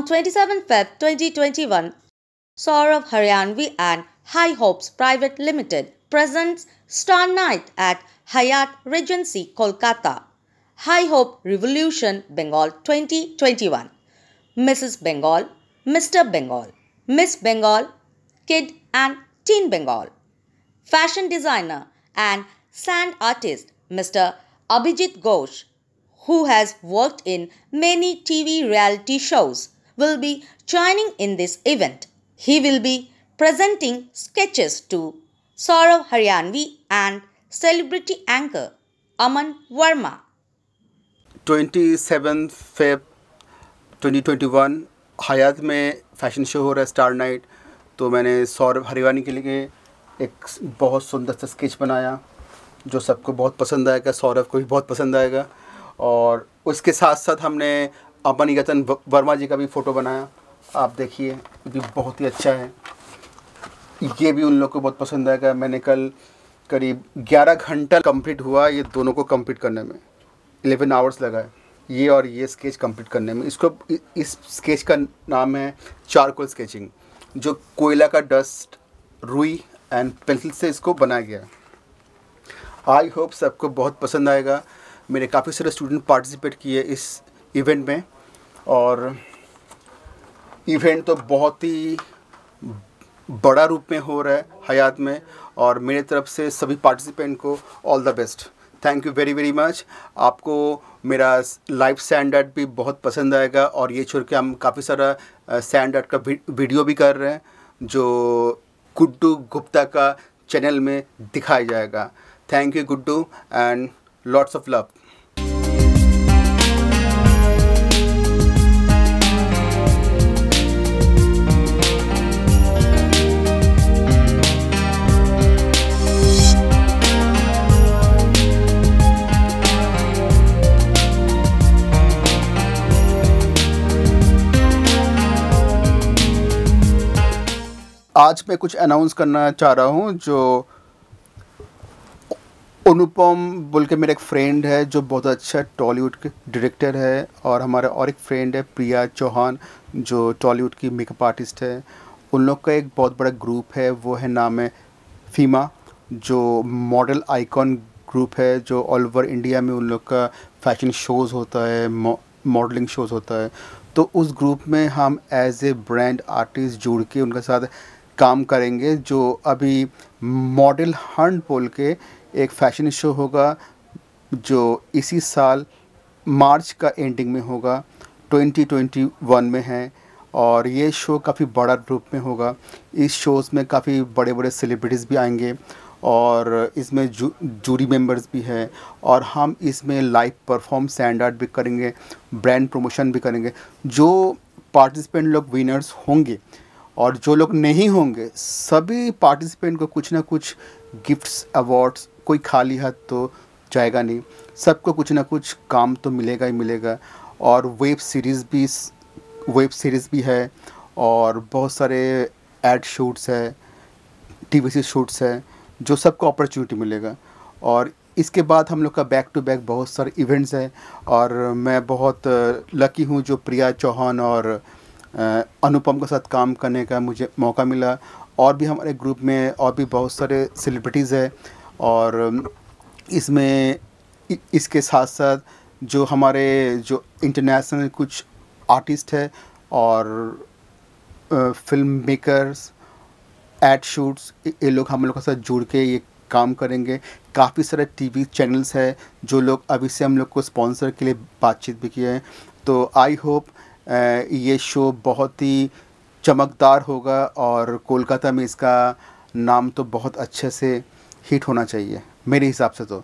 On 27 Feb 2021, Saurav Haryanvi and High Hopes Private Limited presents Star Night at Hyatt Regency, Kolkata. High Hope Revolution Bengal 2021. Mrs. Bengal, Mr. Bengal, Miss Bengal, Kid and Teen Bengal. Fashion designer and sand artist Mr. Abhijit Ghosh, who has worked in many TV reality shows will be joining in this event. He will be presenting sketches to Saurav Haryanvi and celebrity anchor Aman Verma. 27 Feb 2021 Hyatt में fashion show हो रहा है Star Night तो मैंने सौरभ हरिवानी के लिए एक बहुत सुंदर सा स्केच बनाया जो सबको बहुत पसंद आएगा सौरभ को भी बहुत पसंद आएगा और उसके साथ साथ हमने अपनी गतन वर्मा जी का भी फ़ोटो बनाया आप देखिए भी बहुत ही अच्छा है ये भी उन लोग को बहुत पसंद आएगा मैंने कल करीब 11 घंटा कंप्लीट हुआ ये दोनों को कंप्लीट करने में 11 आवर्स लगा है ये और ये स्केच कंप्लीट करने में इसको इस स्केच का नाम है चारकोल स्केचिंग जो कोयला का डस्ट रुई एंड पेंसिल से इसको बनाया गया आई होप सबको बहुत पसंद आएगा मेरे काफ़ी सारे स्टूडेंट पार्टिसिपेट किए इस इवेंट में और इवेंट तो बहुत ही बड़ा रूप में हो रहा है हयात में और मेरे तरफ से सभी पार्टिसिपेंट को all the best thank you very very much आपको मेरा लाइव सैंड आर्ट भी बहुत पसंद आएगा और ये छोड़ के हम काफ़ी सारा सैंड आर्ट का वीडियो भी कर रहे हैं जो गुड्डू गुप्ता का चैनल में दिखाया जाएगा thank you Guddu and lots of love आज मैं कुछ अनाउंस करना चाह रहा हूँ जो अनुपम बोल के मेरा एक फ्रेंड है जो बहुत अच्छा टॉलीवुड के डायरेक्टर है और हमारा और एक फ्रेंड है प्रिया चौहान जो टॉलीवुड की मेकअप आर्टिस्ट है उन लोग का एक बहुत बड़ा ग्रुप है वो है नाम है फीमा जो मॉडल आइकॉन ग्रुप है जो ऑल ओवर इंडिया में उन लोग का फैशन शोज़ होता है मॉडलिंग शोज़ होता है तो उस ग्रुप में हम एज ए ब्रांड आर्टिस्ट जुड़ के उनके साथ काम करेंगे जो अभी मॉडल हंड पोल के एक फैशन शो होगा जो इसी साल मार्च का एंडिंग में होगा 2021 में है और ये शो काफ़ी बड़ा रूप में होगा इस शोज़ में काफ़ी बड़े बड़े सेलिब्रिटीज़ भी आएंगे और इसमें जू, जूरी मेंबर्स भी हैं और हम इसमें लाइव परफॉर्म स्टैंड आर्ट भी करेंगे ब्रांड प्रमोशन भी करेंगे जो पार्टिसिपेंट लोग विनर्स होंगे और जो लोग नहीं होंगे सभी पार्टिसिपेंट को कुछ ना कुछ गिफ्ट्स अवार्ड्स कोई खाली हाथ तो जाएगा नहीं सबको कुछ ना कुछ काम तो मिलेगा ही मिलेगा और वेब सीरीज़ भी वेब सीरीज़ भी है और बहुत सारे एड शूट्स है वी सी शूट्स है जो सबको अपॉर्चुनिटी मिलेगा और इसके बाद हम लोग का बैक टू बैक बहुत सारे इवेंट्स हैं और मैं बहुत लकी uh, हूँ जो प्रिया चौहान और अनुपम के साथ काम करने का मुझे मौका मिला और भी हमारे ग्रुप में और भी बहुत सारे सेलिब्रिटीज़ है और इसमें इसके साथ साथ जो हमारे जो इंटरनेशनल कुछ आर्टिस्ट है और फिल्म मेकर्स एड शूट्स ये लोग हम लोग के साथ जुड़ के ये काम करेंगे काफ़ी सारे टीवी चैनल्स है जो लोग अभी से हम लोग को स्पॉन्सर के लिए बातचीत भी किए हैं तो आई होप ये शो बहुत ही चमकदार होगा और कोलकाता में इसका नाम तो बहुत अच्छे से हिट होना चाहिए मेरे हिसाब से तो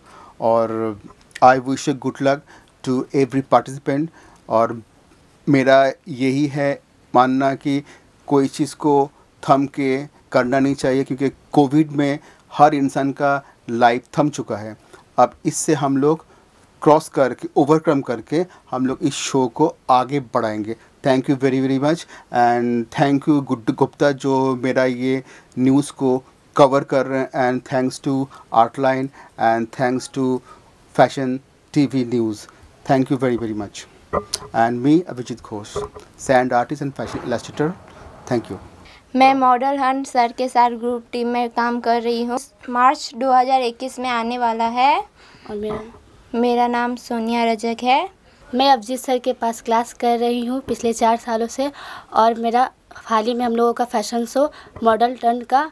और I wish good luck to every participant और मेरा यही है मानना कि कोई चीज़ को थम के करना नहीं चाहिए क्योंकि कोविड में हर इंसान का लाइफ थम चुका है अब इससे हम लोग क्रॉस करके ओवरकम करके हम लोग इस शो को आगे बढ़ाएंगे thank you very very much and thank you Guddu Gupta जो मेरा ये न्यूज़ को कवर कर रहे हैं and thanks to Artline and thanks to fashion TV news thank you very very much and me Abhijit Ghosh sand artist and fashion illustrator thank you मैं model hunt sir के साथ ग्रुप टीम में काम कर रही हूँ मार्च 2021 में आने वाला है और मेरा मेरा नाम सोनिया रजक है मैं अभिजीत सर के पास क्लास कर रही हूँ पिछले चार सालों से और मेरा हाल ही में हम लोगों का फैशन शो मॉडल टर्न का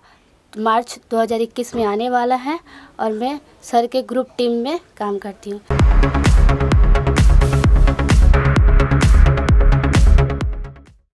मार्च 2021 में आने वाला है और मैं सर के ग्रुप टीम में काम करती हूँ